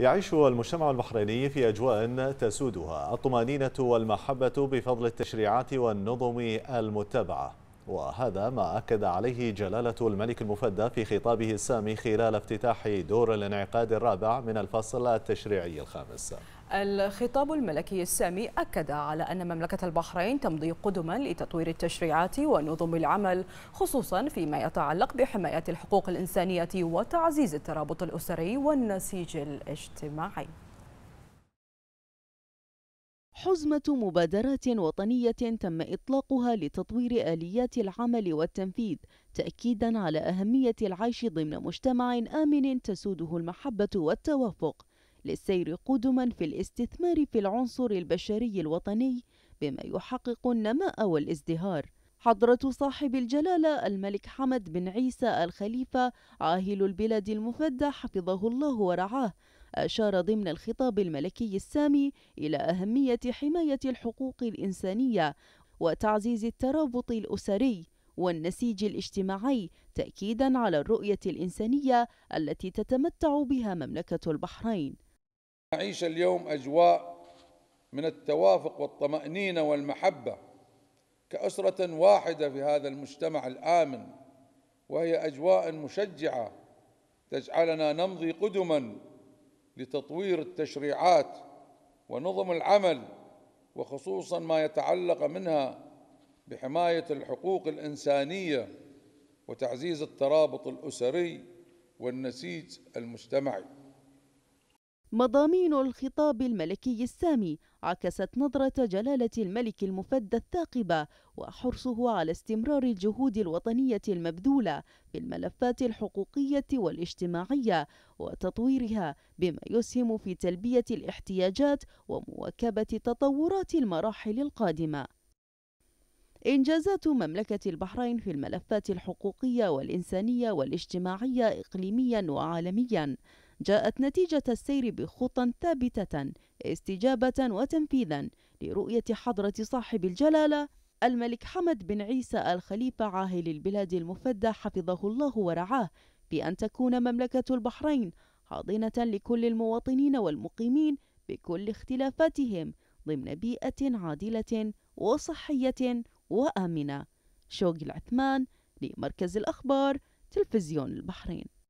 يعيش المجتمع البحريني في أجواء تسودها الطمأنينة والمحبة بفضل التشريعات والنظم المتبعة وهذا ما أكد عليه جلالة الملك المفدى في خطابه السامي خلال افتتاح دور الانعقاد الرابع من الفصل التشريعي الخامس الخطاب الملكي السامي أكد على أن مملكة البحرين تمضي قدما لتطوير التشريعات ونظم العمل خصوصا فيما يتعلق بحماية الحقوق الإنسانية وتعزيز الترابط الأسري والنسيج الاجتماعي حزمة مبادرة وطنية تم إطلاقها لتطوير آليات العمل والتنفيذ تأكيدا على أهمية العيش ضمن مجتمع آمن تسوده المحبة والتوافق للسير قدما في الاستثمار في العنصر البشري الوطني بما يحقق النماء والازدهار حضرة صاحب الجلالة الملك حمد بن عيسى الخليفة عاهل البلاد المفدى حفظه الله ورعاه أشار ضمن الخطاب الملكي السامي إلى أهمية حماية الحقوق الإنسانية وتعزيز الترابط الأسري والنسيج الاجتماعي تأكيدا على الرؤية الإنسانية التي تتمتع بها مملكة البحرين نعيش اليوم أجواء من التوافق والطمأنينة والمحبة كأسرة واحدة في هذا المجتمع الآمن وهي أجواء مشجعة تجعلنا نمضي قدما لتطوير التشريعات ونظم العمل وخصوصا ما يتعلق منها بحماية الحقوق الإنسانية وتعزيز الترابط الأسري والنسيج المجتمعي مضامين الخطاب الملكي السامي عكست نظرة جلالة الملك المفدى الثاقبة وحرصه على استمرار الجهود الوطنية المبذولة في الملفات الحقوقية والاجتماعية وتطويرها بما يسهم في تلبية الاحتياجات ومواكبة تطورات المراحل القادمة. إنجازات مملكة البحرين في الملفات الحقوقية والإنسانية والاجتماعية إقليميا وعالميا جاءت نتيجة السير بخطى ثابتة استجابة وتنفيذا لرؤية حضرة صاحب الجلالة الملك حمد بن عيسى الخليفة عاهل البلاد المفدى حفظه الله ورعاه بأن تكون مملكة البحرين حاضنة لكل المواطنين والمقيمين بكل اختلافاتهم ضمن بيئة عادلة وصحية وآمنة شوقي العثمان لمركز الأخبار تلفزيون البحرين